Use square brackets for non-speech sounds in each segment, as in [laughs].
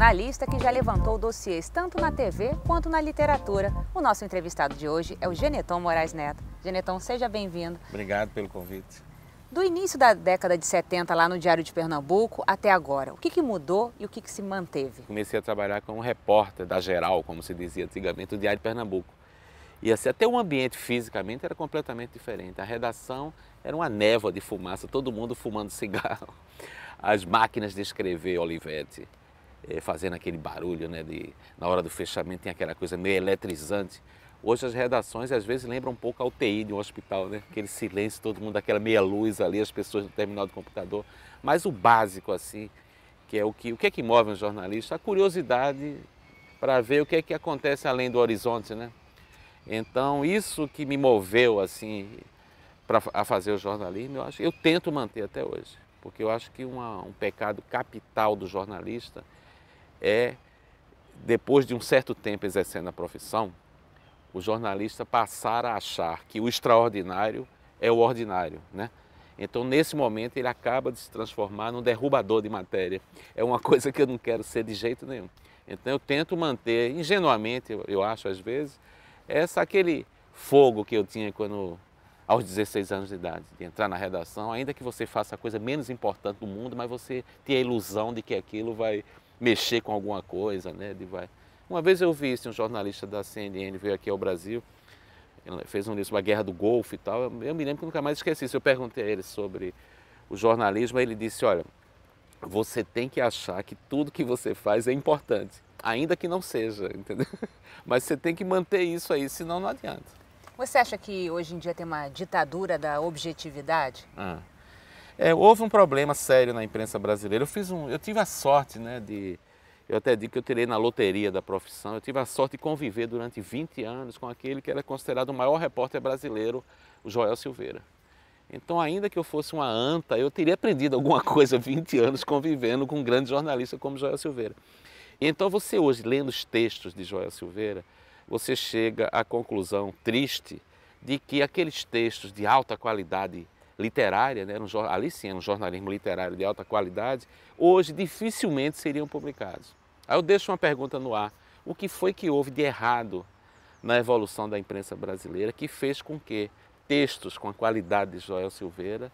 jornalista que já levantou dossiês tanto na TV quanto na literatura. O nosso entrevistado de hoje é o Geneton Moraes Neto. Geneton, seja bem-vindo. Obrigado pelo convite. Do início da década de 70, lá no Diário de Pernambuco, até agora, o que, que mudou e o que, que se manteve? Comecei a trabalhar como repórter da Geral, como se dizia antigamente, do Diário de Pernambuco. E assim, até o ambiente fisicamente era completamente diferente. A redação era uma névoa de fumaça, todo mundo fumando [laughs] cigarro. As máquinas de escrever Olivetti, é, fazendo aquele barulho, né? De, na hora do fechamento tem aquela coisa meio eletrizante. Hoje as redações às vezes lembram um pouco a UTI de um hospital, né? Aquele silêncio, todo mundo, aquela meia luz ali, as pessoas no terminal do computador. Mas o básico, assim, que é o que, o que é que move um jornalista? A curiosidade para ver o que é que acontece além do horizonte, né? Então, isso que me moveu, assim, para a fazer o jornalismo, eu acho, eu tento manter até hoje, porque eu acho que uma, um pecado capital do jornalista é, depois de um certo tempo exercendo a profissão, o jornalista passar a achar que o extraordinário é o ordinário, né? Então, nesse momento, ele acaba de se transformar num derrubador de matéria. É uma [laughs] coisa que eu não quero ser de jeito nenhum. Então, eu tento manter, ingenuamente, eu acho, às vezes, essa aquele fogo que eu tinha quando aos 16 anos de idade, de entrar na redação, ainda que você faça a coisa menos importante do mundo, mas você tem a ilusão de que aquilo vai mexer com alguma coisa, né? Ele vai. Uma vez eu vi isso, um jornalista da CNN veio aqui ao Brasil, fez um livro sobre a guerra do Golfo e tal. Eu me lembro que nunca mais esqueci isso. Eu perguntei a ele sobre o jornalismo, ele disse: Olha, você tem que achar que tudo que você faz é importante, ainda que não seja, [laughs] entendeu? Mas você tem que manter isso aí, senão não adianta. Você acha que hoje em dia tem uma ditadura da objetividade? Ah. É, houve um problema sério na imprensa brasileira. Eu fiz um, eu tive a sorte, né, de eu até digo que eu tirei na loteria da profissão. Eu tive a sorte de conviver durante 20 anos com aquele que era considerado o maior repórter brasileiro, o Joel Silveira. Então, ainda que eu fosse uma anta, eu teria aprendido alguma coisa 20 anos convivendo com um grande jornalista como Joel Silveira. E então você hoje lendo os textos de Joel Silveira, você chega à conclusão triste de que aqueles textos de alta qualidade literária, né? ali sim, era um jornalismo literário de alta qualidade, hoje dificilmente seriam publicados. Aí eu deixo uma pergunta no ar: o que foi que houve de errado na evolução da imprensa brasileira que fez com que textos com a qualidade de Joel Silveira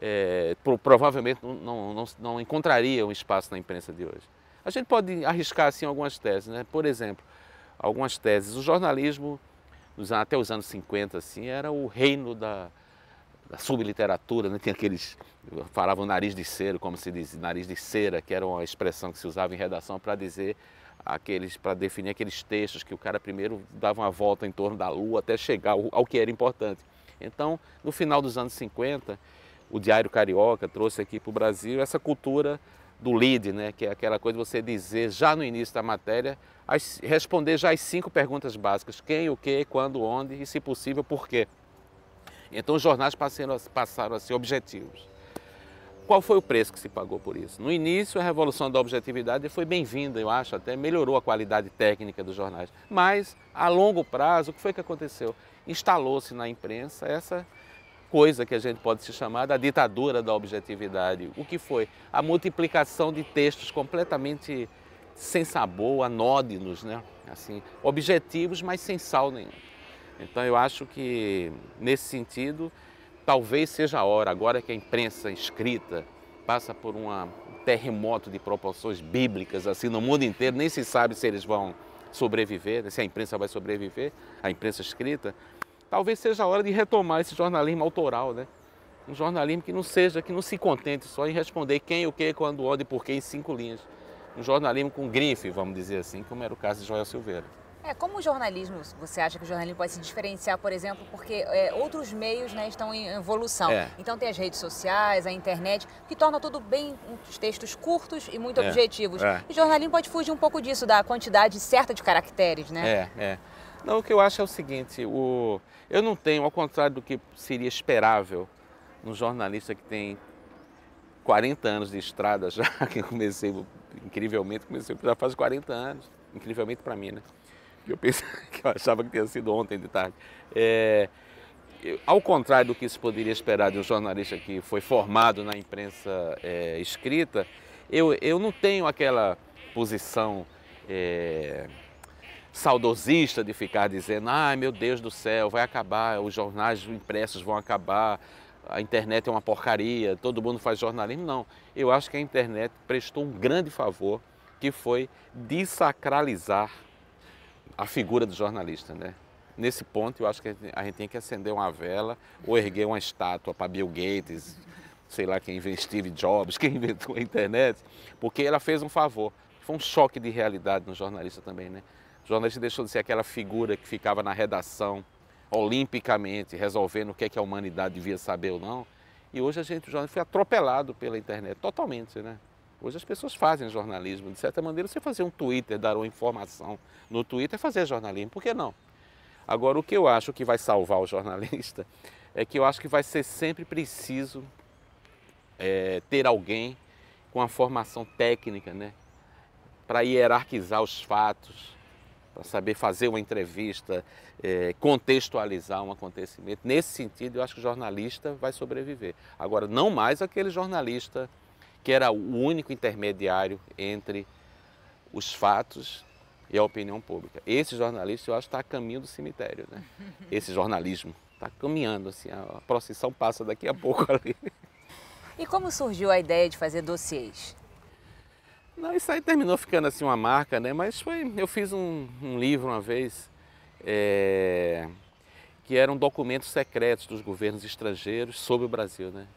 é, provavelmente não, não, não encontrariam espaço na imprensa de hoje? A gente pode arriscar assim algumas teses, né? Por exemplo, algumas teses. O jornalismo até os anos 50 assim era o reino da a subliteratura, né? tinha aqueles, falavam nariz de cera, como se diz, nariz de cera, que era uma expressão que se usava em redação para dizer aqueles, para definir aqueles textos que o cara primeiro dava uma volta em torno da lua até chegar ao, ao que era importante. Então, no final dos anos 50, o Diário Carioca trouxe aqui para o Brasil essa cultura do lead, né? que é aquela coisa de você dizer já no início da matéria, as, responder já as cinco perguntas básicas: quem, o que, quando, onde e, se possível, por quê. Então os jornais passaram, a ser objetivos. Qual foi o preço que se pagou por isso? No início, a revolução da objetividade foi bem-vinda, eu acho, até melhorou a qualidade técnica dos jornais. Mas, a longo prazo, o que foi que aconteceu? Instalou-se na imprensa essa coisa que a gente pode se chamar da ditadura da objetividade. O que foi? A multiplicação de textos completamente sem sabor, anódinos, né? assim, objetivos, mas sem sal nenhum. Então eu acho que nesse sentido talvez seja a hora agora que a imprensa escrita passa por uma, um terremoto de proporções bíblicas assim no mundo inteiro, nem se sabe se eles vão sobreviver, se a imprensa vai sobreviver, a imprensa escrita. Talvez seja a hora de retomar esse jornalismo autoral, né? Um jornalismo que não seja, que não se contente só em responder quem, o que, quando, onde, porquê em cinco linhas. Um jornalismo com grife, vamos dizer assim, como era o caso de Joel Silveira. É, como o jornalismo, você acha que o jornalismo pode se diferenciar, por exemplo, porque é, outros meios né, estão em evolução. É. Então tem as redes sociais, a internet, que torna tudo bem uns textos curtos e muito é. objetivos. É. E o jornalismo pode fugir um pouco disso, da quantidade certa de caracteres, né? É, é. Não, o que eu acho é o seguinte, o... eu não tenho, ao contrário do que seria esperável num jornalista que tem 40 anos de estrada já, [laughs] que eu comecei, incrivelmente, comecei já faz 40 anos, incrivelmente para mim, né? que eu pensei [laughs] que eu achava que tinha sido ontem de tarde. É, ao contrário do que se poderia esperar de um jornalista que foi formado na imprensa é, escrita, eu, eu não tenho aquela posição é, saudosista de ficar dizendo: ai meu Deus do céu, vai acabar, os jornais impressos vão acabar, a internet é uma porcaria, todo mundo faz jornalismo. Não, eu acho que a internet prestou um grande favor que foi desacralizar a figura do jornalista, né? Nesse ponto, eu acho que a gente tem que acender uma vela ou erguer uma estátua para Bill Gates, sei lá quem inventou Steve Jobs, [laughs] quem inventou a internet, porque ela fez um favor. Foi um choque de realidade no jornalista também, né? O jornalista deixou de ser aquela figura que ficava na redação olimpicamente, resolvendo o que, é que a humanidade devia saber ou não. E hoje a gente, o jornalista foi atropelado pela internet, totalmente, né? Hoje as pessoas fazem jornalismo. De certa maneira, você fazer um Twitter, dar uma informação no Twitter é fazer jornalismo. Por que não? Agora, o que eu acho que vai salvar o jornalista [laughs] é que eu acho que vai ser sempre preciso é, ter alguém com a formação técnica, né? Para hierarquizar os fatos, para saber fazer uma entrevista, é, contextualizar um acontecimento. Nesse sentido, eu acho que o jornalista vai sobreviver. Agora, não mais aquele jornalista que era o único intermediário entre os fatos e a opinião pública. Esse jornalista, eu acho, está a caminho do cemitério, né? [laughs] Esse jornalismo está caminhando, assim, a procissão passa daqui a [laughs] pouco ali. E como surgiu a ideia de fazer dossiês? Não, isso aí terminou ficando assim uma marca, né? Mas foi, eu fiz um, um livro uma vez é, que eram documentos secretos dos governos estrangeiros sobre o Brasil, né?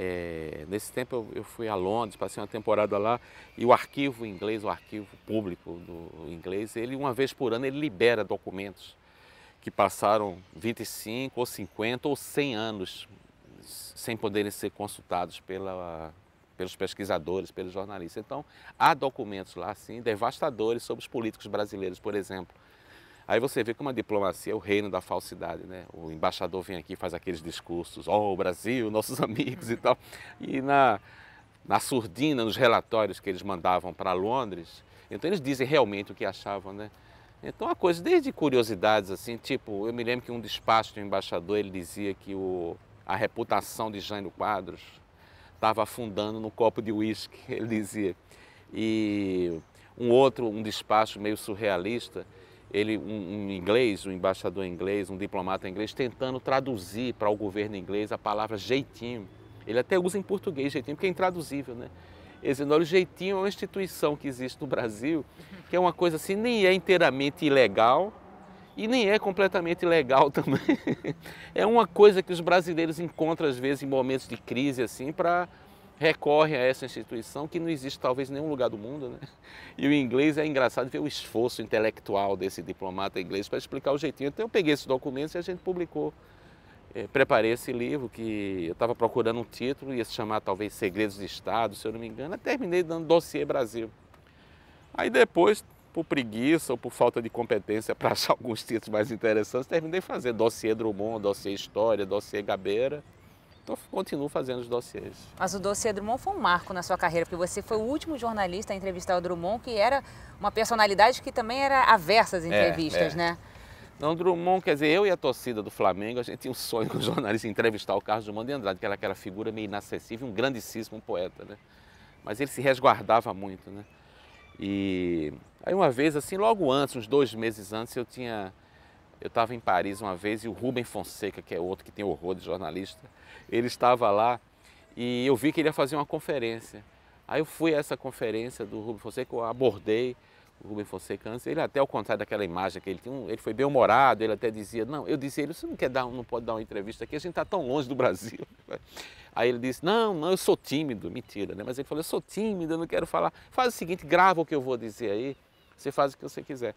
É, nesse tempo eu, eu, fui a Londres, passei uma temporada lá e o arquivo inglês, o arquivo público do inglês, ele uma vez por ano ele libera documentos que passaram 25 ou 50 ou 100 anos sem poderem ser consultados pela, pelos pesquisadores, pelos jornalistas. Então há documentos lá assim devastadores sobre os políticos brasileiros, por exemplo Aí você vê como a diplomacia é o reino da falsidade, né? O embaixador vem aqui faz aqueles discursos, ó, oh, o Brasil, nossos [laughs] amigos e tal. E na, na surdina, nos relatórios que eles mandavam para Londres, então eles dizem realmente o que achavam, né? Então, a coisa, desde curiosidades, assim, tipo, eu me lembro que um despacho do embaixador, ele dizia que o, a reputação de Jânio Quadros estava afundando no copo de uísque, [laughs] ele dizia. E um outro, um despacho meio surrealista, ele, um, um, inglês, um embaixador inglês, um diplomata inglês, tentando traduzir para o governo inglês a palavra jeitinho. Ele até usa em português jeitinho, porque é intraduzível, né? Ele dizendo, olha, jeitinho é uma instituição que existe no Brasil, que é uma coisa assim, nem é inteiramente ilegal e nem é completamente legal [laughs] também. é uma coisa que os brasileiros encontram, às vezes, em momentos de crise, assim, para recorre a essa instituição que não existe talvez em nenhum lugar do mundo. Né? E o inglês é engraçado ver o esforço intelectual desse diplomata inglês para explicar o jeitinho. Então eu peguei esse documento e a gente publicou. É, preparei esse livro que eu estava procurando um título, ia se chamar talvez Segredos de Estado, se eu não me engano. e terminei dando Dossiê Brasil. Aí depois, por preguiça ou por falta de competência para achar [laughs] alguns títulos mais interessantes, terminei fazendo Dossiê Drummond, Dossiê História, Dossiê Gabeira. Então, continuo fazendo os dossiês. Mas o dossiê Drummond foi um marco na sua carreira, porque você foi o último jornalista a entrevistar o Drummond, que era uma personalidade que também era aversa às é, entrevistas, é, é. né? Não, Drummond, quer dizer, eu e a torcida do Flamengo, a gente tinha um sonho como jornalista entrevistar o Carlos Drummond de Andrade, que era aquela figura meio inacessível, um grandíssimo poeta, né? Mas ele se resguardava muito, né? E aí uma vez, assim, logo antes, uns dois meses antes, eu tinha eu estava em Paris uma vez e o Rubem Fonseca, que é outro que tem horror de jornalista, ele estava lá e eu vi que ele ia fazer uma conferência. Aí eu fui a essa conferência do Rubem Fonseca, eu abordei o Rubem Fonseca antes. Ele até ao contrário daquela imagem que ele tinha, ele foi bem-humorado, ele até dizia, não, eu disse a ele, você não quer dar, não pode dar uma entrevista aqui, a gente está tão longe do Brasil. [laughs] Aí ele disse, não, não, eu sou tímido, mentira, né? Mas ele falou, eu sou tímido, eu não quero falar. Faz o seguinte, grava o que eu vou dizer aí, você faz o que você quiser.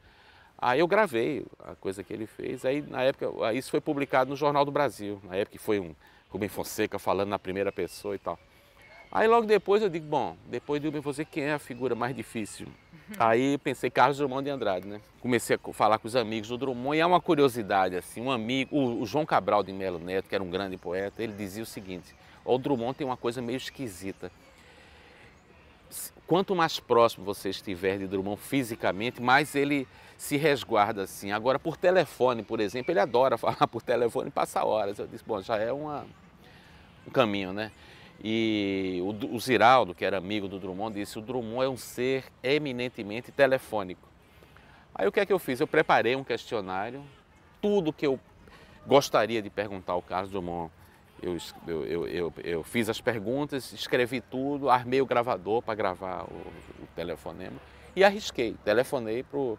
Aí eu gravei a coisa que ele fez. Aí na época, isso foi publicado no Jornal do Brasil. Na época foi um Rubem Fonseca falando na primeira pessoa e tal. Aí logo depois eu digo, bom, depois de Rubem Fonseca, quem é a figura mais difícil? [laughs] Aí pensei Carlos Drummond de Andrade, né? Comecei a falar com os amigos do Drummond e há uma curiosidade assim, um amigo, o João Cabral de Melo Neto, que era um grande poeta, ele dizia o seguinte: o Drummond tem uma coisa meio esquisita. Quanto mais próximo você estiver de Drummond fisicamente, mais ele se resguarda assim. Agora, por telefone, por exemplo, ele adora [laughs] falar por telefone e passa horas. Eu disse, bom, já é uma, um caminho, né? E o, o Ziraldo, que era amigo do Drummond, disse: o Drummond é um ser eminentemente telefônico. Aí o que é que eu fiz? Eu preparei um questionário, tudo que eu gostaria de perguntar ao Carlos Drummond. Eu, eu, eu, eu fiz as perguntas, escrevi tudo, armei o gravador para gravar o, o telefonema e arrisquei. Telefonei para o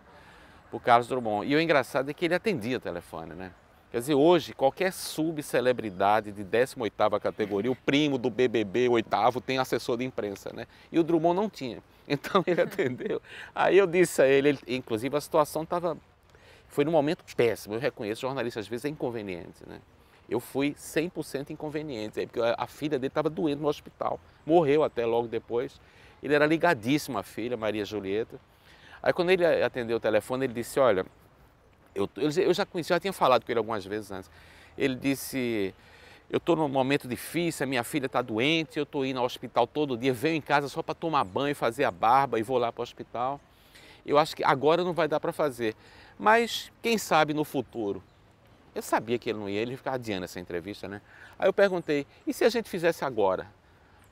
o Carlos Drummond. E o engraçado é que ele atendia o telefone, né? Quer dizer, hoje, qualquer subcelebridade de 18ª categoria, o primo do BBB, oitavo, tem assessor de imprensa, né? E o Drummond não tinha. [laughs] Então ele atendeu. Aí eu disse a ele, ele inclusive a situação estava... Foi num momento péssimo, eu reconheço, jornalista às vezes é inconveniente, né? Eu fui 100% inconveniente, é porque a filha dele estava doente no hospital. Morreu até logo depois. Ele era ligadíssimo à filha, Maria Julieta. Aí quando ele atendeu o telefone, ele disse, olha, eu, eu já conheci, já tinha falado com ele algumas vezes antes. Ele disse, eu estou num momento difícil, a minha filha está doente, eu estou indo ao hospital todo dia, venho em casa só para tomar banho, fazer a barba e vou lá para o hospital. Eu acho que agora não vai dar para fazer, mas quem sabe no futuro. Eu sabia que ele não ia, ele ficava adiando essa entrevista, né? Aí eu perguntei, e se a gente fizesse agora?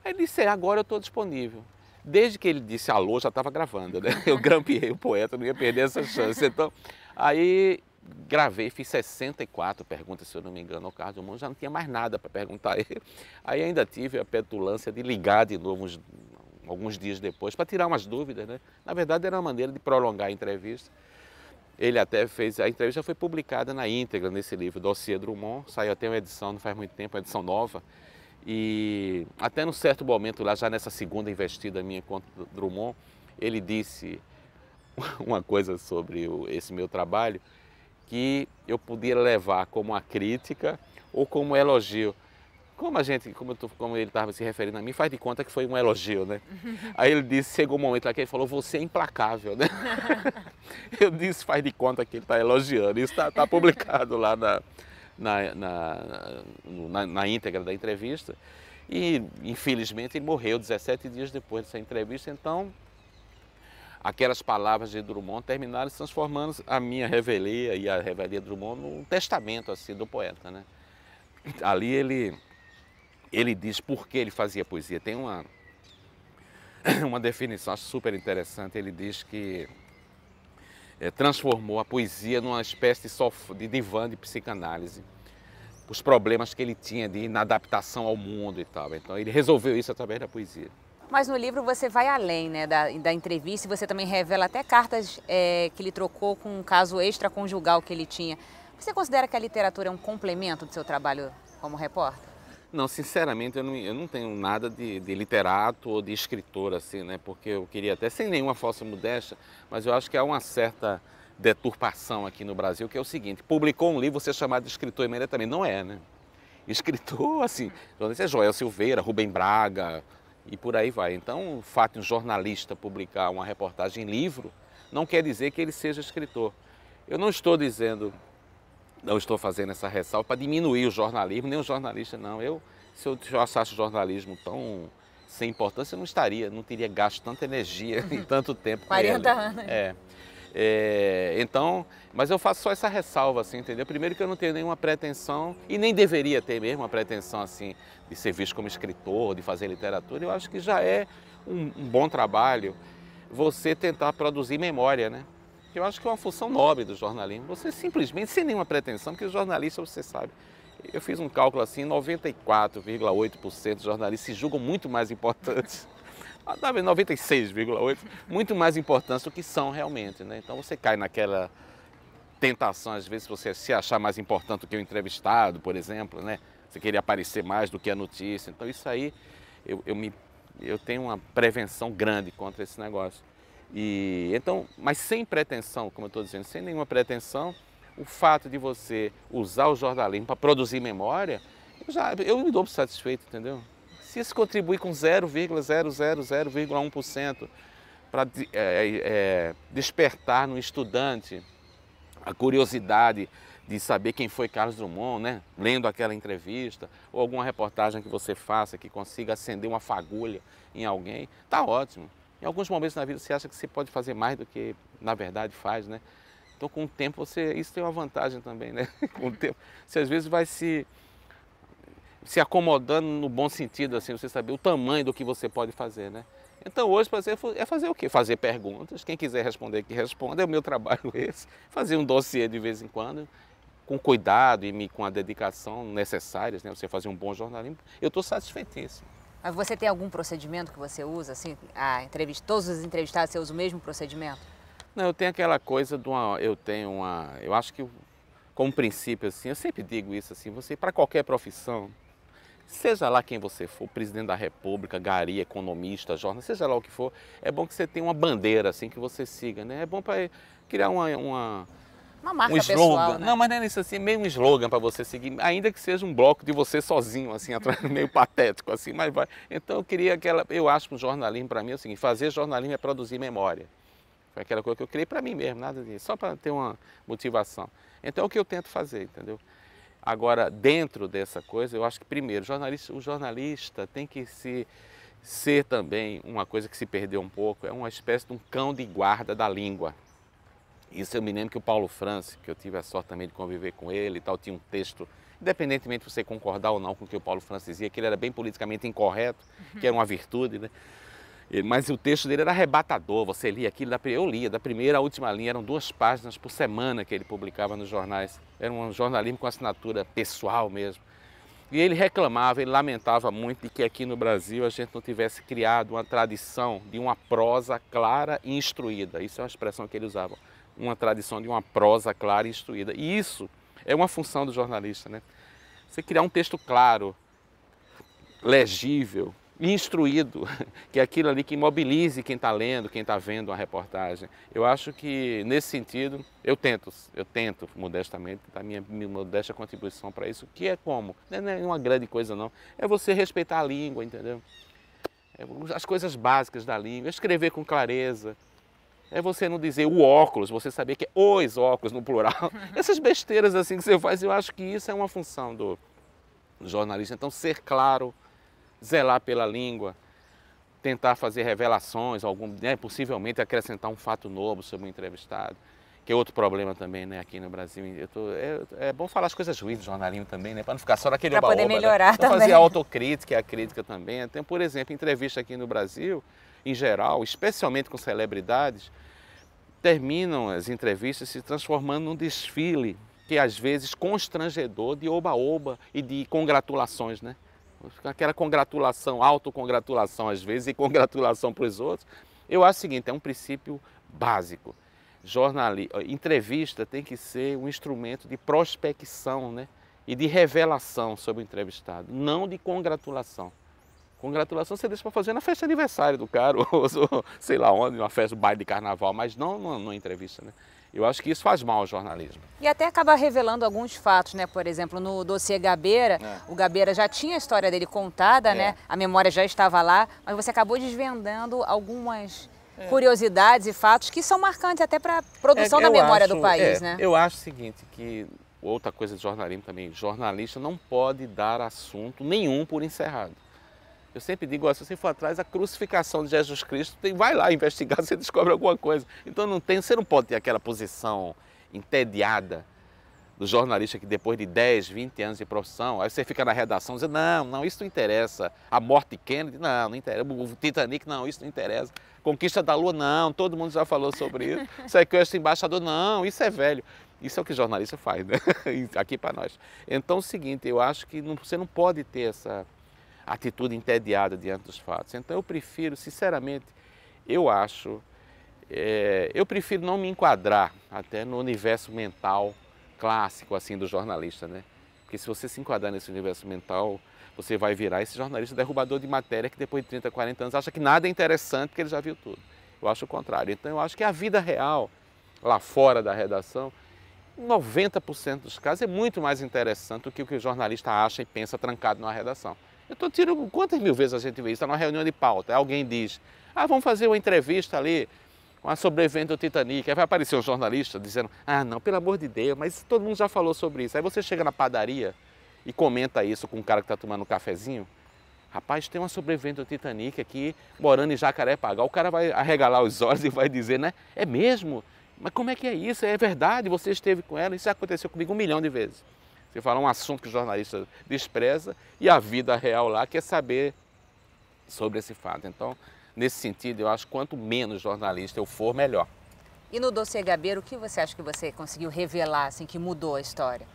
Aí ele disse, é, agora eu estou disponível. Desde que ele disse alô, já estava gravando, né? Eu é. grampeei o poeta, não ia perder essa chance. Então, aí gravei, fiz 64 perguntas, se eu não me engano, ao Carlos Drummond, já não tinha mais nada para perguntar a ele. Aí ainda tive a petulância de ligar de novo uns, alguns dias depois para tirar umas dúvidas, né? Na verdade, era uma maneira de prolongar a entrevista. Ele até fez, a entrevista foi publicada na íntegra nesse livro, Dossier Drummond, saiu até uma edição, não faz muito tempo, uma edição nova, e até num certo momento, lá já nessa segunda investida minha contra Drummond, ele disse [laughs] uma coisa sobre esse meu trabalho que eu podia levar como uma crítica ou como um elogio. Como a gente, como, tô, como ele estava se referindo a mim, faz de conta que foi um elogio, né? [laughs] Aí ele disse, chegou um momento lá que ele falou, você é implacável, né? [laughs] eu disse, faz de conta que ele está elogiando. Isso está tá publicado lá na, na, na, na, na íntegra da entrevista. E, infelizmente, ele morreu 17 dias depois dessa entrevista. Então, aquelas palavras de Drummond terminaram transformando a minha revelia e a revelia de Drummond num testamento assim do poeta, né? Ali ele ele diz por que ele fazia poesia. Tem uma [coughs] uma definição super interessante. Ele diz que é, transformou a poesia numa espécie de, de divã de psicanálise. Os problemas que ele tinha de inadaptação ao mundo e tal. Então ele resolveu isso através da poesia. Mas no livro você vai além né, da, da entrevista você também revela até cartas é, que ele trocou com um caso extraconjugal que ele tinha. Você considera que a literatura é um complemento do seu trabalho como repórter? Não, sinceramente, eu não, eu não tenho nada de, de, literato ou de escritor, assim, né? Porque eu queria até, sem nenhuma falsa modéstia, mas eu acho que há uma certa deturpação aqui no Brasil, que é o seguinte, publicou um livro, você é chamado de escritor imediatamente. Não é, né? Escritor, assim, jornalista é Joel Silveira, Rubem Braga e por aí vai. Então, o fato de um jornalista publicar uma reportagem em livro não quer dizer que ele seja escritor. Eu não estou dizendo não estou fazendo essa ressalva para diminuir o jornalismo, nem o jornalista, não. Eu, se eu achasse o jornalismo tão sem importância, eu não estaria, não teria gasto tanta energia [laughs] e tanto tempo. 40 anos. É. é. Então, mas eu faço só essa ressalva, assim, entendeu? Primeiro que eu não tenho nenhuma pretensão, e nem deveria ter mesmo uma pretensão, assim, de ser visto como escritor, de fazer literatura. Eu acho que já é um, um bom trabalho você tentar produzir memória, né? Eu acho que é uma função nobre do jornalismo. Você simplesmente, sem nenhuma pretensão, porque jornalista, você sabe, eu fiz um cálculo assim, 94,8% dos jornalistas se julgam muito mais importantes. 96,8%, [laughs] ah, muito mais importantes do que são realmente. Né? Então você cai naquela tentação, às vezes, você se achar mais importante do que o entrevistado, por exemplo, né? Você queria aparecer mais do que a notícia. Então isso aí, eu, eu, me, eu tenho uma prevenção grande contra esse negócio. E então, mas sem pretensão, como eu estou dizendo, sem nenhuma pretensão, o fato de você usar o jornalismo para produzir memória, eu, já, eu me dou por satisfeito, entendeu? Se isso contribui com 0,000,1% para é, é, é, despertar no estudante a curiosidade de saber quem foi Carlos Drummond, né? lendo aquela entrevista, ou alguma reportagem que você faça que consiga acender uma fagulha em alguém, está ótimo. Em alguns momentos na vida você acha que você pode fazer mais do que na verdade faz, né? Então com o tempo você isso tem uma vantagem também, né? [laughs] com o tempo você às vezes vai se se acomodando no bom sentido, assim, você saber o tamanho do que você pode fazer, né? Então hoje fazer é fazer o quê? Fazer perguntas. Quem quiser responder que responda. É o meu [laughs] trabalho esse. Fazer um dossiê de vez em quando, com cuidado e com a dedicação necessárias, né? Você fazer um bom jornalismo. Eu estou satisfeitíssimo. Mas você tem algum procedimento que você usa, assim, a entrevista, todos os entrevistados, você usa o mesmo procedimento? Não, eu tenho aquela coisa de uma, eu tenho uma, eu acho que como princípio assim, eu sempre digo isso assim, você para qualquer profissão, seja lá quem você for, presidente da República, gari, economista, jornalista, seja lá o que for, é bom que você tenha uma bandeira assim que você siga, né? É bom para criar uma, uma uma marca um slogan. Pessoal, né? Não, mas não é isso assim, é meio um slogan para você seguir, ainda que seja um bloco de você sozinho, assim, atrás, [laughs] meio patético, assim, mas vai. Então eu queria aquela. Eu acho que o jornalismo, para mim, é o seguinte: fazer jornalismo é produzir memória. Foi aquela coisa que eu criei para mim mesmo, nada disso, só para ter uma motivação. Então é o que eu tento fazer, entendeu? Agora, dentro dessa coisa, eu acho que, primeiro, o jornalista, o jornalista tem que se ser também uma coisa que se perdeu um pouco, é uma espécie de um cão de guarda da língua. Isso eu me lembro que o Paulo Francis que eu tive a sorte também de conviver com ele e tal, tinha um texto, independentemente de você concordar ou não com o que o Paulo Franci dizia, que ele era bem politicamente incorreto, uhum. que era uma virtude, né? Mas o texto dele era arrebatador, você lia aquilo, eu lia, da primeira à última linha, eram duas páginas por semana que ele publicava nos jornais. Era um jornalismo com assinatura pessoal mesmo. E ele reclamava, ele lamentava muito de que aqui no Brasil a gente não tivesse criado uma tradição de uma prosa clara e instruída. Isso é uma expressão que ele usava uma tradição de uma prosa clara e instruída. E isso é uma função do jornalista, né? Você criar um texto claro, legível, instruído, [laughs] que é aquilo ali que mobilize quem está lendo, quem está vendo a reportagem. Eu acho que nesse sentido eu tento, eu tento modestamente da minha, minha modesta contribuição para isso, que é como, é, não é uma grande coisa não, é você respeitar a língua, entendeu? É, as coisas básicas da língua, escrever com clareza, é você não dizer o óculos, você saber que é os óculos no plural. [laughs] Essas besteiras assim que você faz, eu acho que isso é uma função do jornalista. Então, ser claro, zelar pela língua, tentar fazer revelações, algum, né, possivelmente acrescentar um fato novo sobre o um entrevistado. Que é outro problema também, né, aqui no Brasil. Tô, é, é, bom falar as coisas ruins do jornalismo também, né, para não ficar só naquele oba Para poder né, melhorar né? também. fazer a autocrítica, a crítica também. Tem, então, por exemplo, entrevista aqui no Brasil, em geral, especialmente com celebridades, terminam as entrevistas se transformando num desfile que às vezes constrangedor de oba-oba e de congratulações, né? Aquela congratulação, autocongratulação às vezes e congratulação para os outros. Eu acho o seguinte, é um princípio básico. Jornali entrevista tem que ser um instrumento de prospecção, né? E de revelação sobre o entrevistado, não de congratulação. Congratulação você deixa para fazer na festa de aniversário do cara, [laughs] ou, sei lá onde, uma festa, um baile de carnaval, mas não numa, entrevista, né? Eu acho que isso faz mal ao jornalismo. E até acaba revelando alguns fatos, né? Por exemplo, no dossiê Gabeira, é. o Gabeira já tinha a história dele contada, é. né? A memória já estava lá, mas você acabou desvendando algumas é. curiosidades e fatos que são marcantes até para a produção é, da memória acho, do país, é, né? Eu acho o seguinte, que outra coisa de jornalismo também, jornalista não pode dar assunto nenhum por encerrado. Eu sempre digo, ó, se você for atrás da crucificação de Jesus Cristo, tem, vai lá [laughs] investigar, você descobre alguma coisa. Então não tem, você não pode ter aquela posição entediada do jornalista que depois de 10, 20 anos de profissão, aí você fica na redação dizendo, não, não, isso não interessa. A morte de Kennedy, não, não interessa. O Titanic, não, isso não interessa. Conquista da Lua, não, todo mundo já falou sobre isso. [laughs] Sequestro embaixador, não, isso é velho. Isso é o que jornalista faz, né? [laughs] Aqui para nós. Então é o seguinte, eu acho que não, você não pode ter essa atitude entediada diante dos fatos. Então eu prefiro, sinceramente, eu acho, é, eu prefiro não me enquadrar até no universo mental clássico assim do jornalista, né? Porque se você se enquadrar nesse universo mental, você vai virar esse jornalista derrubador de matéria que depois de 30, 40 anos acha que nada é interessante porque ele já viu tudo. Eu acho o contrário. Então eu acho que a vida real, lá fora da redação, 90% dos casos é muito mais interessante do que o que o jornalista acha e pensa trancado numa redação. Eu estou tirando quantas mil vezes a gente vê isso? Está numa reunião de pauta, alguém diz, ah, vamos fazer uma entrevista ali com a sobrevivente do Titanic. Aí vai aparecer um jornalista dizendo, ah, não, pelo amor de Deus, mas todo mundo já falou sobre isso. Aí você chega na padaria e comenta isso com um cara que está tomando um cafezinho. Rapaz, tem uma sobrevivente do Titanic aqui, morando em Jacarepaguá. O cara vai arregalar os olhos e vai dizer, né? É mesmo? Mas como é que é isso? É verdade? Você esteve com ela? Isso aconteceu comigo um milhão de vezes. Você fala um assunto que o jornalista despreza e a vida real lá quer saber sobre esse fato. Então, nesse sentido, eu acho que quanto menos jornalista eu for, melhor. E no dossiê Gabeiro, o que você acha que você conseguiu revelar, assim, que mudou a história?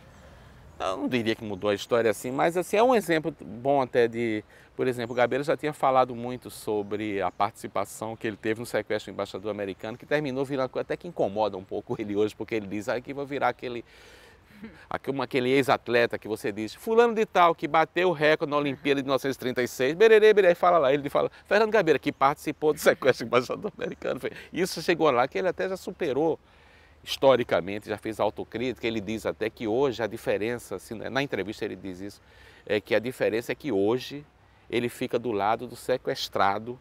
Eu não diria que mudou a história assim, mas assim, é um exemplo bom até de. Por exemplo, o Gabeiro já tinha falado muito sobre a participação que ele teve no sequestro do embaixador americano, que terminou virando até que incomoda um pouco ele hoje, porque ele diz ah, que vai virar aquele [laughs] aquele ex-atleta que você disse, fulano de tal, que bateu o recorde na Olimpíada de 1936, berere, berere, fala lá, ele fala, Fernando Gabeira, que participou do sequestro embaixador americano. Isso chegou lá, que ele até já superou historicamente, já fez autocrítica, ele diz até que hoje a diferença, assim, né, na entrevista ele diz isso, é que a diferença é que hoje ele fica do lado do sequestrado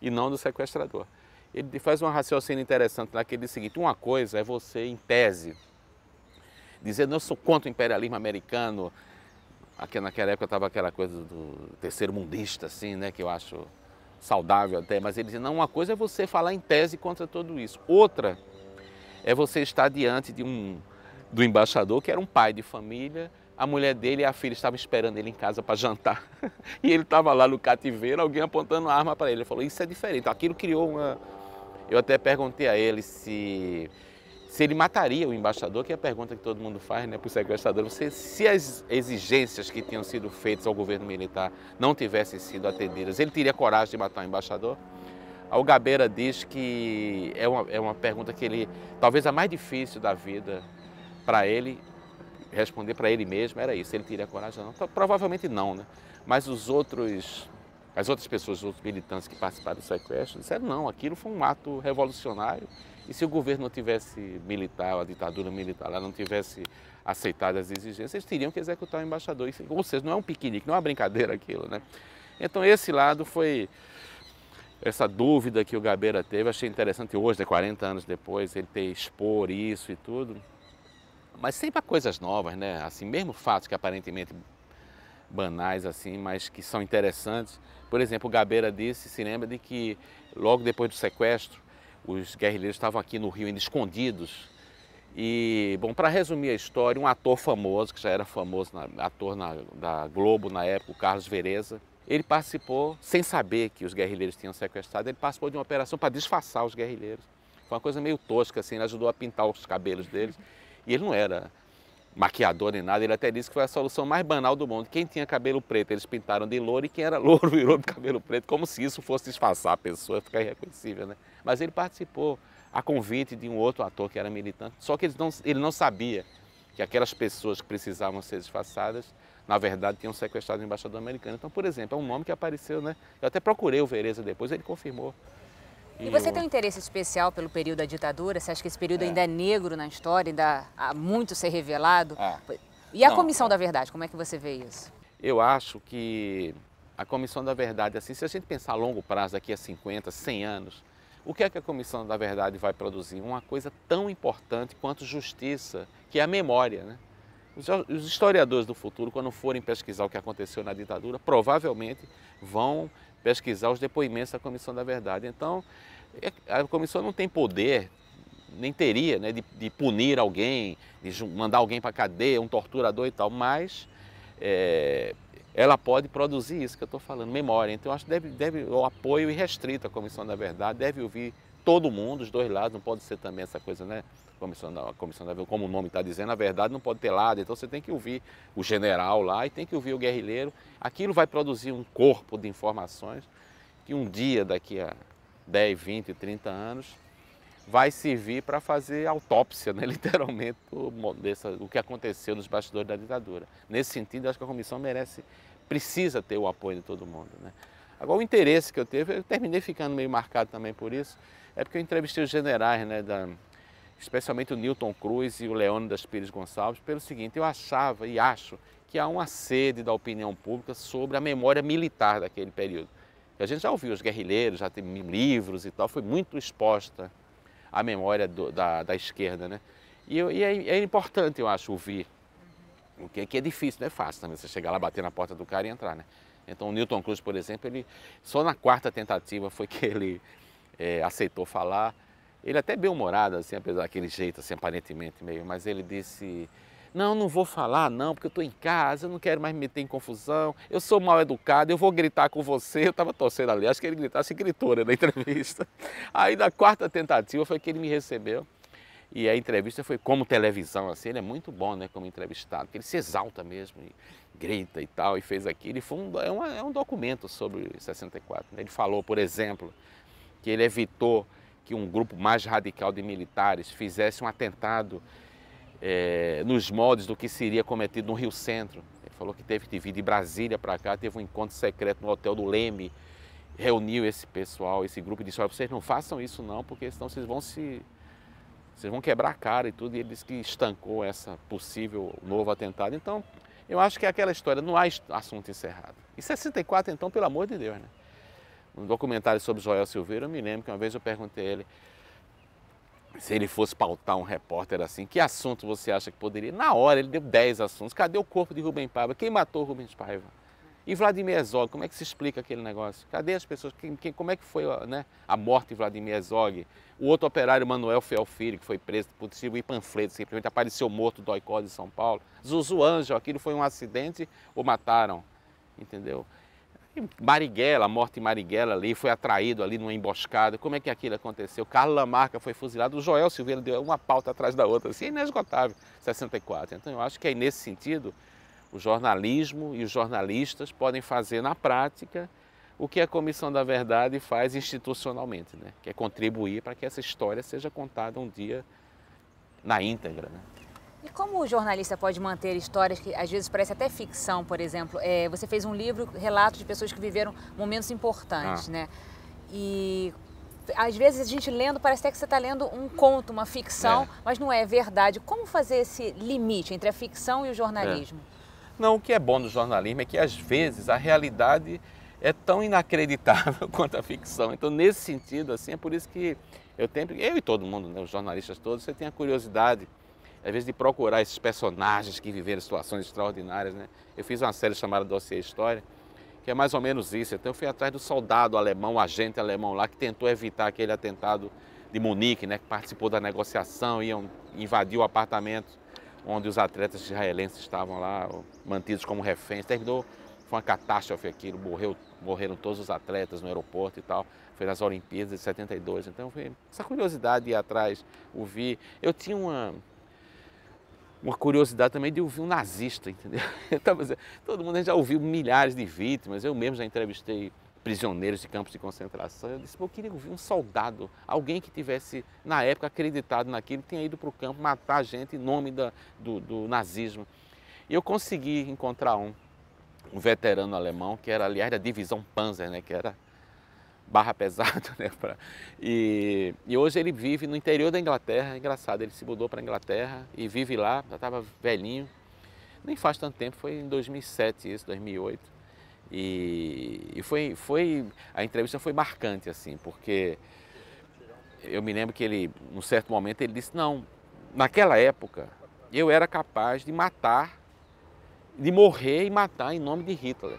e não do sequestrador. Ele faz uma raciocínio interessante lá que ele diz o seguinte, uma coisa é você, em tese, dizendo eu sou contra o imperialismo americano. Aqui, naquela época estava aquela coisa do terceiro mundista, assim, né, que eu acho saudável até, mas ele dizia, não, uma coisa é você falar em tese contra tudo isso, outra é você estar diante de um, do embaixador que era um pai de família, a mulher dele e a filha estavam esperando ele em casa para jantar. [laughs] E ele estava lá no cativeiro, alguém apontando arma para ele. Ele falou: Isso é diferente. Aquilo criou uma. Eu até perguntei a ele se se ele mataria o embaixador, que é a pergunta que todo mundo faz né, para o sequestrador, você, se as exigências que tinham sido feitas ao governo militar não tivessem sido atendidas, ele teria coragem de matar o embaixador? A Algabeira diz que é uma, é uma pergunta que ele, talvez a mais difícil da vida para ele, responder para ele mesmo, era isso, ele teria coragem ou não? Provavelmente não, né? Mas os outros, as outras pessoas, os outros militantes que participaram do sequestro, disseram não, aquilo foi um ato revolucionário, e se o governo não tivesse militar, a ditadura militar lá não tivesse aceitado as exigências, eles teriam que executar o embaixador. Ou seja, não é um piquenique, não é uma brincadeira aquilo, né? Então esse lado foi essa dúvida que o Gabeira teve, achei interessante hoje, 40 né, anos depois, ele ter expor isso e tudo. Mas sempre há coisas novas, né? Assim, mesmo fatos que aparentemente banais assim, mas que são interessantes. Por exemplo, o Gabeira disse, se lembra de que logo depois do sequestro, os guerrilheiros estavam aqui no Rio ainda escondidos. E, bom, para resumir a história, um ator famoso, que já era famoso, na, ator na, da Globo na época, o Carlos Vereza, ele participou, sem saber que os guerrilheiros tinham sequestrado, ele participou de uma operação para disfarçar os guerrilheiros. Foi uma coisa meio tosca, assim, ele ajudou a pintar os cabelos deles. E ele não era maquiador nem nada, ele até disse que foi a solução mais banal do mundo. Quem tinha cabelo preto, eles pintaram de louro, e quem era louro [laughs] virou de cabelo preto, como se isso fosse disfarçar a pessoa, ficar irreconhecível, né? Mas ele participou a convite de um outro ator que era militante, só que ele não, ele não sabia que aquelas pessoas que precisavam ser disfarçadas, na verdade, tinham sequestrado o embaixador americano. Então, por exemplo, é um nome que apareceu, né? Eu até procurei o Vereza depois, ele confirmou e, você tem um interesse especial pelo período da ditadura? Você acha que esse período é. ainda é negro na história, ainda há muito a ser revelado? É. E a não, Comissão não. É. da Verdade, como é que você vê isso? Eu acho que a Comissão da Verdade, assim, se a gente pensar a longo prazo, daqui a 50, 100 anos, o que é que a Comissão da Verdade vai produzir? Uma coisa tão importante quanto justiça, que é a memória, né? Os historiadores do futuro, quando forem pesquisar o que aconteceu na ditadura, provavelmente vão pesquisar os depoimentos da Comissão da Verdade. Então, é, a comissão não tem poder, nem teria, né, de, de punir alguém, de mandar alguém para cadeia, um torturador e tal, mas é, ela pode produzir isso que eu estou falando, memória. Então, eu acho que deve, deve o apoio irrestrito à Comissão da Verdade, deve ouvir todo mundo, os dois lados, não pode ser também essa coisa, né? Comissão da, comissão da como o nome está dizendo, na verdade não pode ter lado. Então você tem que ouvir o general lá e tem que ouvir o guerrilheiro. Aquilo vai produzir um corpo de informações que um dia, daqui a 10, 20, 30 anos, vai servir para fazer autópsia, né? [laughs] literalmente, dessa, o que aconteceu nos bastidores da ditadura. Nesse sentido, acho que a comissão merece, precisa ter o apoio de todo mundo. Né? Agora, o interesse que eu teve, eu terminei ficando meio marcado também por isso, é porque eu entrevistei os generais, né, da, especialmente o Newton Cruz e o Leônidas Pires Gonçalves, pelo seguinte: eu achava e acho que há uma sede da opinião pública sobre a memória militar daquele período. A gente já ouviu os guerrilheiros, já tem livros e tal, foi muito exposta à memória do, da, da, esquerda, né? E, eu, e é, é, importante, eu acho, ouvir. O que, que, é difícil, não é fácil também você chegar lá, bater na porta do cara e entrar, né? Então o Newton Cruz, por exemplo, ele só na quarta tentativa foi que ele é, aceitou falar. Ele é até bem-humorado, assim, apesar daquele jeito, assim, aparentemente meio, mas ele disse, não, não vou falar não, porque eu estou em casa, eu não quero mais me meter em confusão, eu sou mal educado, eu vou gritar com você. Eu estava torcendo ali, acho que ele gritasse gritou na [laughs] entrevista. Aí na quarta tentativa foi que ele me recebeu. E a entrevista foi como televisão, assim, ele é muito bom, né, como entrevistado, porque ele se exalta mesmo, e grita e tal, e fez aquilo. E foi um, é, um, é um documento sobre 64. Né? Ele falou, por exemplo, que ele evitou que um grupo mais radical de militares fizesse um atentado é, nos moldes do que seria cometido no Rio Centro. Ele falou que teve que vir de Brasília para cá, teve um encontro secreto no hotel do Leme, reuniu esse pessoal, esse grupo, e disse: Olha, vocês não façam isso não, porque senão vocês vão se. Vocês vão quebrar a cara e tudo, e ele disse que estancou essa possível novo atentado. Então, eu acho que é aquela história, não há assunto encerrado. E 64, então, pelo amor de Deus, né? um documentário sobre Joel Silveira, eu me lembro que uma vez eu perguntei a ele se ele fosse pautar um repórter assim, que assunto você acha que poderia? Na hora ele deu 10 assuntos. Cadê o corpo de Rubem Paiva? Quem matou Rubens Paiva? E Vladimir Herzog, como é que se explica aquele negócio? Cadê as pessoas? Quem, quem, como é que foi né, a morte de Vladimir Herzog? O outro operário, Manuel Fiel Filho, que foi preso por distribuir panfletos, simplesmente apareceu morto do Doicó de São Paulo. Zuzu Anjo, aquilo foi um acidente ou mataram? Entendeu? Marighella, a morte em Marighella ali, foi atraído ali numa emboscada. Como é que aquilo aconteceu? Carlos Lamarca foi fuzilado, o Joel Silveira deu uma pauta atrás da outra, assim, é inesgotável, 64. Então eu acho que aí é nesse sentido, o jornalismo e os jornalistas podem fazer na prática o que a Comissão da Verdade faz institucionalmente, né? que é contribuir para que essa história seja contada um dia na íntegra. Né? E como o jornalista pode manter histórias que às vezes parecem até ficção, por exemplo? É, você fez um livro, relato de pessoas que viveram momentos importantes, ah. né? E às vezes a gente lendo parece até que você está lendo um conto, uma ficção, é. mas não é verdade. Como fazer esse limite entre a ficção e o jornalismo? É. Não, o que é bom no jornalismo é que às vezes a realidade é tão inacreditável [laughs] quanto a ficção. Então, nesse sentido, assim, é por isso que eu tenho, eu e todo mundo, né, os jornalistas todos, você tem a curiosidade às vezes de procurar esses personagens que viveram situações extraordinárias, né? Eu fiz uma série chamada Dossier História, que é mais ou menos isso. Então eu fui atrás do soldado alemão, o agente alemão lá, que tentou evitar aquele atentado de Munique, né? Que participou da negociação, invadiu o apartamento onde os atletas israelenses estavam lá, mantidos como reféns. Terminou, foi uma catástrofe aquilo, morreu, morreram todos os atletas no aeroporto e tal. Foi nas Olimpíadas de 72. Então, foi essa curiosidade de ir atrás, ouvir. Eu tinha uma, uma curiosidade também de ouvir um nazista, entendeu? [laughs] todo mundo já ouviu milhares de vítimas, eu mesmo já entrevistei prisioneiros de campos de concentração. Eu disse, eu queria ouvir um soldado, alguém que tivesse, na época, acreditado naquilo, tinha ido para o campo matar gente em nome da, do, do nazismo. E eu consegui encontrar um, um veterano alemão, que era, aliás, da divisão Panzer, né, que era barra pesado, [laughs] né? Pra... E, e hoje ele vive no interior da Inglaterra, é engraçado, ele se mudou para a Inglaterra e vive lá, já estava velhinho, nem faz tanto tempo, foi em 2007 isso, 2008. E, e foi, foi, a entrevista foi marcante, assim, porque eu me lembro que ele, num certo momento, ele disse, não, naquela época eu era capaz de matar, de morrer e matar em nome de Hitler.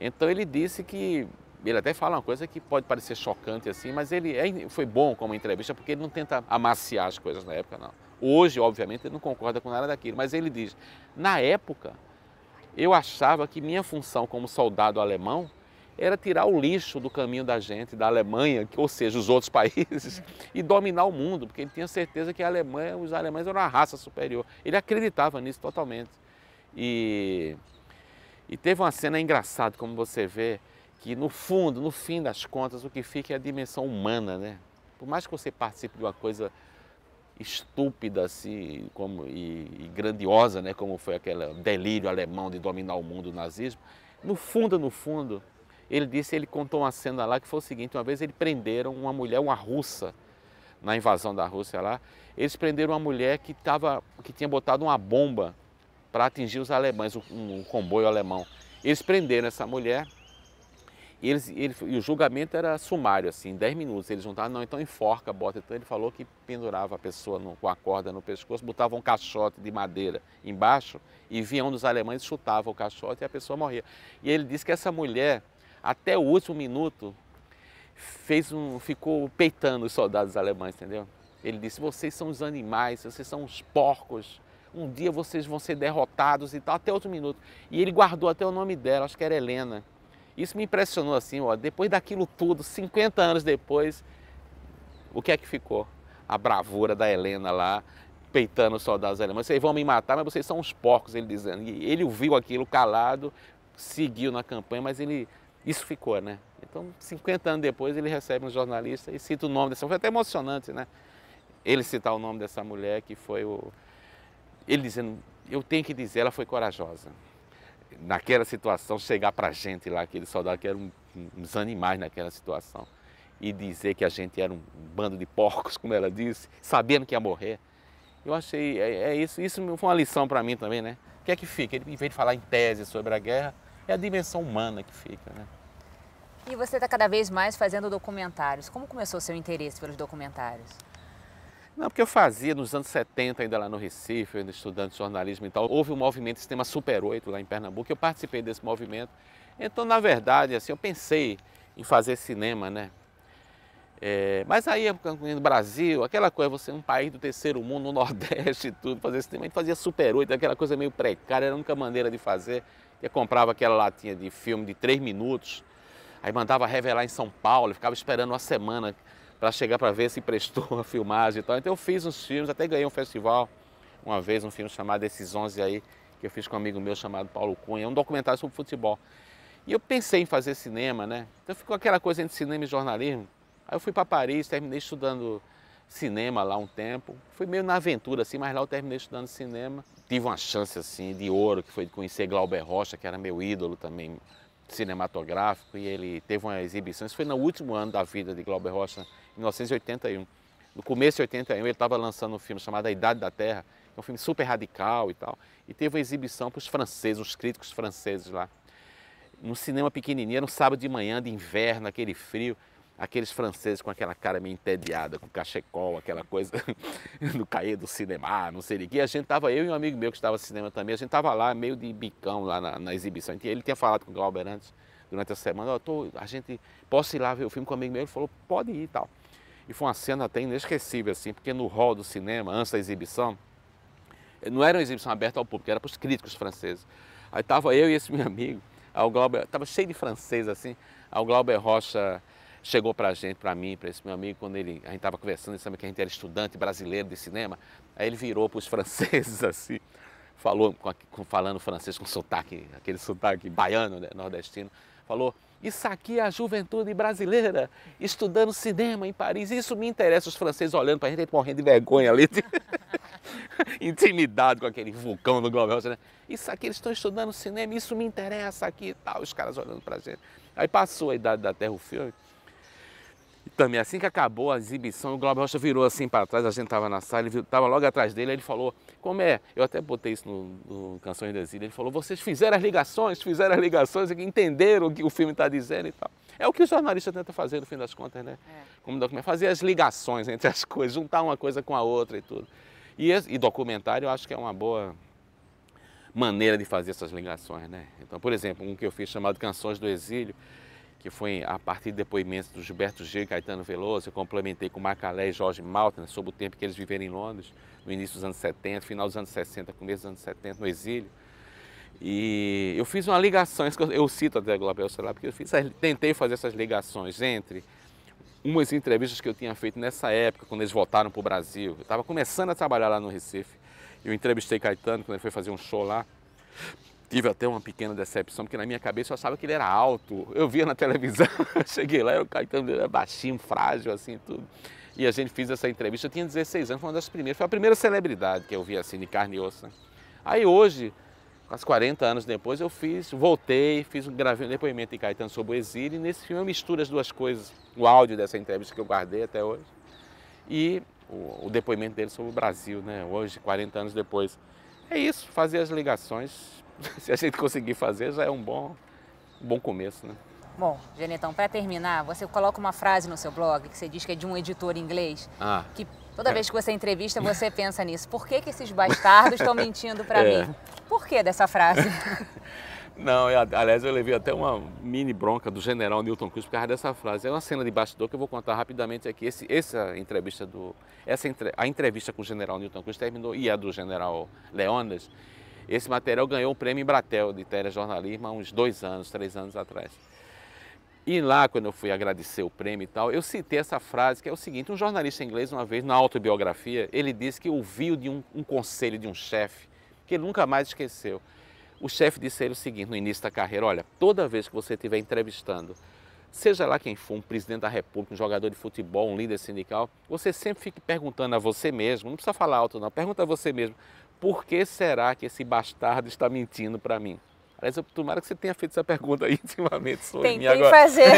Então ele disse que ele até fala uma coisa que pode parecer chocante assim, mas ele é, foi bom como entrevista porque ele não tenta amaciar as coisas na época, não. Hoje, obviamente, ele não concorda com nada daquilo, mas ele diz: na época, eu achava que minha função como soldado alemão era tirar o lixo do caminho da gente, da Alemanha, ou seja, os outros [laughs] países, e dominar o mundo, porque ele tinha certeza que a Alemanha, os alemães eram uma raça superior. Ele acreditava nisso totalmente. E, e teve uma cena engraçada, como você vê, que no fundo, no fim das contas, o que fica é a dimensão humana, né? Por mais que você participe de uma coisa estúpida assim, como, e, e grandiosa, né, como foi aquele delírio alemão de dominar o mundo, o nazismo, no fundo, no fundo, ele disse, ele contou uma cena lá que foi o seguinte, uma vez eles prenderam uma mulher, uma russa, na invasão da Rússia lá, eles prenderam uma mulher que, tava, que tinha botado uma bomba para atingir os alemães, um, um comboio alemão. Eles prenderam essa mulher e, eles, ele, e o julgamento era sumário, assim, 10 minutos. Eles juntavam, não, então enforca, bota. Então ele falou que pendurava a pessoa no, com a corda no pescoço, botava um caixote de madeira embaixo e vinha um dos alemães, chutava o caixote e a pessoa morria. E ele disse que essa mulher, até o último minuto, fez um, ficou peitando os soldados alemães, entendeu? Ele disse: vocês são os animais, vocês são os porcos um dia vocês vão ser derrotados e tal, até outro minuto. E ele guardou até o nome dela, acho que era Helena. Isso me impressionou assim, ó, depois daquilo tudo, 50 anos depois, o que é que ficou? A bravura da Helena lá, peitando os soldados alemães. Vocês vão me matar, mas vocês são uns porcos, ele dizendo. E ele viu aquilo calado, seguiu na campanha, mas ele isso ficou, né? Então, 50 anos depois, ele recebe um jornalista e cita o nome dessa. Foi até emocionante, né? Ele citar o nome dessa mulher que foi o. Ele dizendo: Eu tenho que dizer, ela foi corajosa naquela situação, chegar para a gente lá, aquele soldado que era um, uns animais naquela situação, e dizer que a gente era um bando de porcos, [laughs] como ela disse, sabendo que ia morrer. Eu achei, é, é isso, isso foi uma lição para mim também, né? O que é que fica? Ele, em vez de falar em tese sobre a guerra, é a dimensão humana que fica, né? E você está cada vez mais fazendo documentários. Como começou o seu interesse pelos documentários? Não, porque eu fazia nos anos 70, ainda lá no Recife, ainda estudando jornalismo e tal. Houve um movimento, sistema Super 8 lá em Pernambuco, eu participei desse movimento. Então, na verdade, assim, eu pensei em fazer cinema, né? É, mas aí, no Brasil, aquela coisa, você é um país do terceiro mundo, no [laughs] Nordeste e tudo, fazer cinema, a gente fazia Super 8, aquela coisa meio precária, era a única maneira de fazer. Eu comprava aquela latinha de filme de três minutos, aí mandava revelar em São Paulo, ficava esperando uma semana para chegar para ver se prestou a filmagem e tal. Então eu fiz uns filmes, até ganhei um festival uma vez, um filme chamado Esses 11 aí, que eu fiz com um amigo meu chamado Paulo Cunha, um documentário sobre futebol. E eu pensei em fazer cinema, né? Então ficou aquela coisa entre cinema e jornalismo. Aí eu fui para Paris, terminei estudando cinema lá um tempo. Fui meio na aventura assim, mas lá eu terminei estudando cinema. Tive uma chance assim de ouro, que foi de conhecer Glauber Rocha, que era meu ídolo também, cinematográfico e ele teve uma exibição. Isso foi no último ano da vida de Glauber Rocha, em 1981. No começo de 81, ele estava lançando um filme chamado A Idade da Terra, é um filme super radical e tal, e teve uma exibição para os franceses, os críticos franceses lá, num cinema pequenininho, era um sábado de manhã, de inverno, aquele frio aqueles franceses com aquela cara meio entediada, com cachecol, aquela coisa no [laughs] cair do cinema, ah, não sei o que. A gente tava, eu e um amigo meu que estava no cinema também, a gente tava lá meio de bicão lá na, na exibição. Ele tinha falado com o Glauber antes, durante a semana, oh, tô, a gente posso ir lá ver o filme com um amigo meu? Ele falou, pode ir e tal. E foi uma cena até inesquecível, assim, porque no hall do cinema, antes da exibição, não era uma exibição aberta ao público, era para os críticos franceses. Aí tava eu e esse meu amigo, o Glauber, tava cheio de francês, assim, o Glauber Rocha chegou para a gente, para mim, para esse meu amigo, quando ele, a gente estava conversando, ele sabia que a gente era estudante brasileiro de cinema, aí ele virou para os [laughs] franceses assim, falou, com, falando francês com sotaque, aquele sotaque baiano, né, nordestino, falou, isso aqui é a juventude brasileira estudando cinema em Paris, isso me interessa, os franceses olhando para a gente, morrendo de vergonha ali, de... [laughs] intimidado com aquele vulcão do Globo né? Isso aqui, eles estão estudando cinema, isso me interessa aqui e tal, os caras olhando para a gente. Aí passou a idade da Terra o filme, e também, assim que acabou a exibição, o Glauber Rocha virou assim para trás, a gente estava na sala, ele estava logo atrás dele, ele falou, como é? Eu até botei isso no, no Canções do Exílio ele falou, vocês fizeram as ligações, fizeram as ligações, entenderam o que o filme está dizendo e tal. É o que o jornalista tenta fazer, no fim das contas, né? É. Como documento, fazer as ligações entre as [laughs] coisas, juntar uma coisa com a outra e tudo. E, e documentário, eu acho que é uma boa maneira de fazer essas ligações, né? Então, por exemplo, um que eu fiz chamado Canções do Exílio, que foi a partir de depoimentos do Gilberto Gil e Caetano Veloso, eu complementei com Macalé e Jorge Malta né, sobre o tempo que eles viveram em Londres, no início dos anos 70, final dos anos 60, começo dos anos 70, no exílio. E eu fiz uma ligação, eu cito até sei lá, porque eu fiz, tentei fazer essas ligações entre umas entrevistas que eu tinha feito nessa época, quando eles voltaram para o Brasil. Eu estava começando a trabalhar lá no Recife. Eu entrevistei Caetano quando ele foi fazer um show lá. Tive até uma pequena decepção, porque na minha cabeça eu achava que ele era alto. Eu via na televisão, [laughs] cheguei lá, era o Caetano era baixinho, frágil, assim, tudo. E a gente fez essa entrevista, eu tinha 16 anos, foi uma das primeiras, foi a primeira celebridade que eu vi assim, de carne e osso. Né? Aí hoje, quase 40 anos depois, eu fiz, voltei, fiz um, gravei um depoimento de Caetano sobre o exílio, e nesse filme eu misturo as duas coisas, o áudio dessa entrevista que eu guardei até hoje, e o, o depoimento dele sobre o Brasil, né, hoje, 40 anos depois. É isso, fazer as ligações [laughs] se a gente conseguir fazer, já é um bom, um bom começo, né? Bom, Genetão, para terminar, você coloca uma frase no seu blog que você diz que é de um editor inglês, ah. que toda vez que você entrevista você [laughs] pensa nisso. Por que, que esses bastardos estão mentindo para [laughs] é. mim? Por que dessa frase? Não, eu, aliás, eu levei até uma mini bronca do general Newton Cruz por causa dessa frase. É uma cena de bastidor que eu vou contar rapidamente aqui. Esse, essa entrevista do. Essa, a entrevista com o general Newton Cruz terminou, e a do general Leonas, esse material ganhou o prêmio Embratel de telejornalismo há uns dois anos, três anos atrás. E lá, quando eu fui agradecer o prêmio e tal, eu citei essa frase que é o seguinte: um jornalista inglês, uma vez, na autobiografia, ele disse que ouviu de um, um conselho de um chefe que ele nunca mais esqueceu. O chefe disse ele o seguinte no início da carreira: olha, toda vez que você estiver entrevistando, seja lá quem for, um presidente da república, um jogador de futebol, um líder sindical, você sempre fique perguntando a você mesmo, não precisa falar alto não, pergunta a você mesmo, por que será que esse bastardo está mentindo para mim? Aliás, eu, tomara que você tenha feito essa pergunta [laughs] intimamente sobre Tentei mim agora. fazer.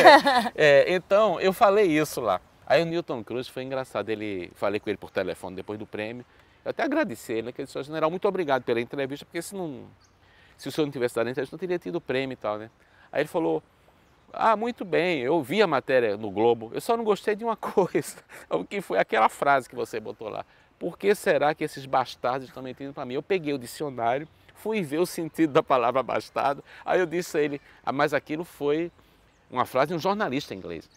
É, [laughs] é, então, eu falei isso lá. Aí o Newton Cruz foi engraçado, ele falei com ele por telefone depois do prêmio. Eu até agradeci ele, né, que ele disse, general, muito obrigado pela entrevista, porque se, não, se o senhor não tivesse dado a entrevista, não teria tido o prêmio e tal, né? Aí ele falou, ah, muito bem, eu vi a matéria no Globo, eu só não gostei de uma [laughs] coisa, o que foi aquela frase que você botou lá por que será que esses bastardos estão mentindo para mim? Eu peguei o dicionário, fui ver o sentido da palavra bastardo, aí eu disse a ele, ah, mas aquilo foi uma frase de um jornalista inglês.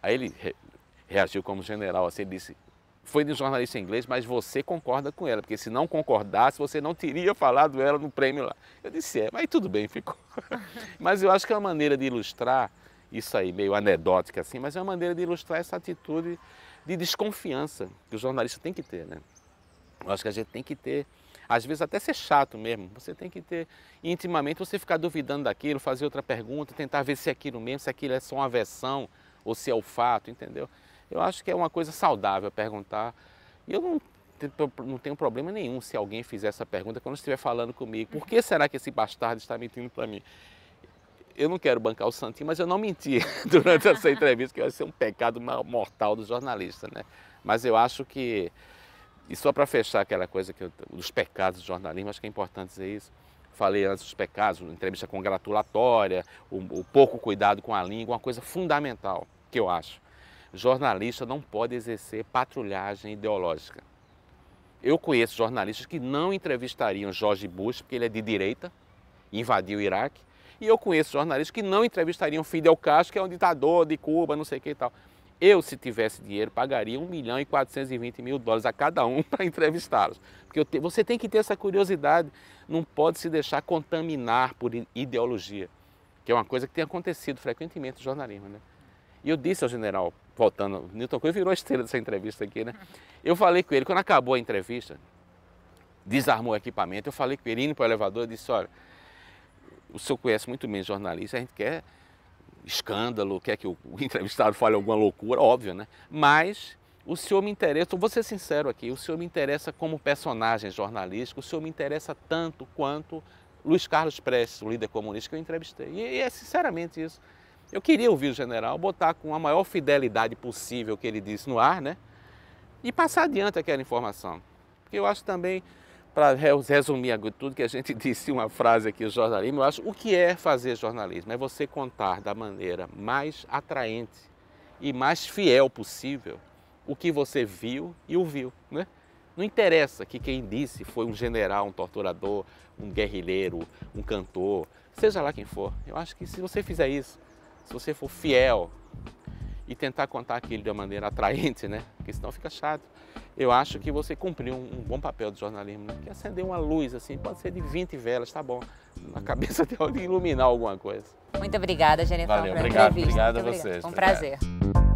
Aí ele re reagiu como general, assim, ele disse, foi de um jornalista inglês, mas você concorda com ela, porque se não concordasse, você não teria falado ela no prêmio lá. Eu disse, é, mas tudo bem, ficou. [laughs] mas eu acho que é uma maneira de ilustrar isso aí, meio anedótica assim, mas é uma maneira de ilustrar essa atitude de desconfiança que o jornalista tem que ter, né? Eu acho que a gente tem que ter, às vezes até ser chato mesmo, você tem que ter intimamente, você ficar duvidando daquilo, fazer outra pergunta, tentar ver se é aquilo mesmo, se aquilo é só uma versão ou se é o fato, entendeu? Eu acho que é uma coisa saudável perguntar. E eu não, não tenho problema nenhum se alguém fizer essa pergunta quando estiver falando comigo. Por que será que esse bastardo está mentindo para mim? eu não quero bancar o Santinho, mas eu não menti [laughs] durante essa [laughs] entrevista, que vai ser um pecado mortal do jornalista, né? Mas eu acho que e só para fechar aquela coisa que eu, dos pecados do jornalismo, acho que é importante dizer isso. Falei antes dos pecados, entrevista congratulatória, o, o pouco cuidado com a língua, uma coisa fundamental que eu acho. Jornalista não pode exercer patrulhagem ideológica. Eu conheço jornalistas que não entrevistariam Jorge Bush, porque ele é de direita, invadiu o Iraque, e eu conheço jornalistas que não entrevistariam Fidel Castro, que é um ditador de Cuba, não sei o que e tal. Eu, se tivesse dinheiro, pagaria 1 milhão e 420 mil dólares a cada um [laughs] para entrevistá-los. Porque te, você tem que ter essa curiosidade, não pode se deixar contaminar por ideologia, que é uma coisa que tem acontecido frequentemente no jornalismo. Né? E eu disse ao general, voltando, Newton Cunha virou a estrela dessa entrevista aqui, né? Eu falei com ele, quando acabou a entrevista, desarmou o equipamento, eu falei com ele, indo para o elevador, eu disse, olha, o senhor conhece muito bem jornalista, a gente quer escândalo, quer que o, [laughs] entrevistado fale alguma loucura, óbvio, né? Mas o senhor me interessa, vou ser sincero aqui, o senhor me interessa como personagem jornalístico, o senhor me interessa tanto quanto Luiz Carlos Prestes, o líder comunista que eu entrevistei. E, e é sinceramente isso. Eu queria ouvir o general, botar com a maior fidelidade possível o que ele disse no ar, né? E passar adiante aquela informação. Porque eu acho também para resumir tudo que a gente [laughs] disse, uma frase aqui o jornalismo, eu acho o que é fazer jornalismo? É você contar da maneira mais atraente e mais fiel possível o que você viu e ouviu. Né? Não interessa que quem disse foi um general, um torturador, um guerrilheiro, um cantor, seja lá quem for. Eu acho que se você fizer isso, se você for fiel e tentar contar aquilo de uma maneira atraente, né? Porque senão fica chato. Eu acho que você cumpriu um, bom papel de jornalismo, né? que acender uma luz, assim, pode ser de 20 velas, tá bom, na uhum. cabeça [laughs] de iluminar alguma coisa. Muito obrigada, Genital, Valeu, pela obrigado, Obrigado a vocês. Obrigado. Um prazer.